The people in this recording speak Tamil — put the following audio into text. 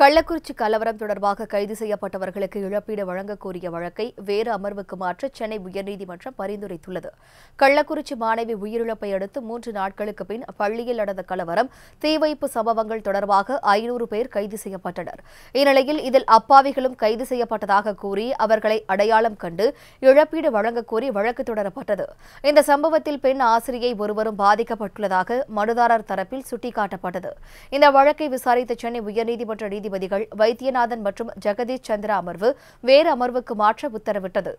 கள்ளக்குறிச்சி கலவரம் தொடர்பாக கைது செய்யப்பட்டவர்களுக்கு இழப்பீடு வழங்கக் கோரிய வழக்கை வேறு அமர்வுக்கு மாற்ற சென்னை உயர்நீதிமன்றம் பரிந்துரைத்துள்ளது கள்ளக்குறிச்சி மாணவி உயிரிழப்பை அடுத்து மூன்று நாட்களுக்கு பின் பள்ளியில் நடந்த கலவரம் தீவைப்பு சம்பவங்கள் தொடர்பாக ஐநூறு பேர் கைது செய்யப்பட்டனர் இந்நிலையில் இதில் அப்பாவிகளும் கைது செய்யப்பட்டதாக கூறி அவர்களை அடையாளம் கண்டு இழப்பீடு வழங்கக்கோரி கோரி வழக்கு தொடரப்பட்டது இந்த சம்பவத்தில் பெண் ஆசிரியை ஒருவரும் பாதிக்கப்பட்டுள்ளதாக மனுதாரர் தரப்பில் சுட்டிக்காட்டப்பட்டது இந்த வழக்கை விசாரித்த சென்னை உயர்நீதிமன்ற நீதி நீதிபதிகள் வைத்தியநாதன் மற்றும் ஜெகதீஷ் சந்திரா அமர்வு வேறு அமர்வுக்கு மாற்ற உத்தரவிட்டது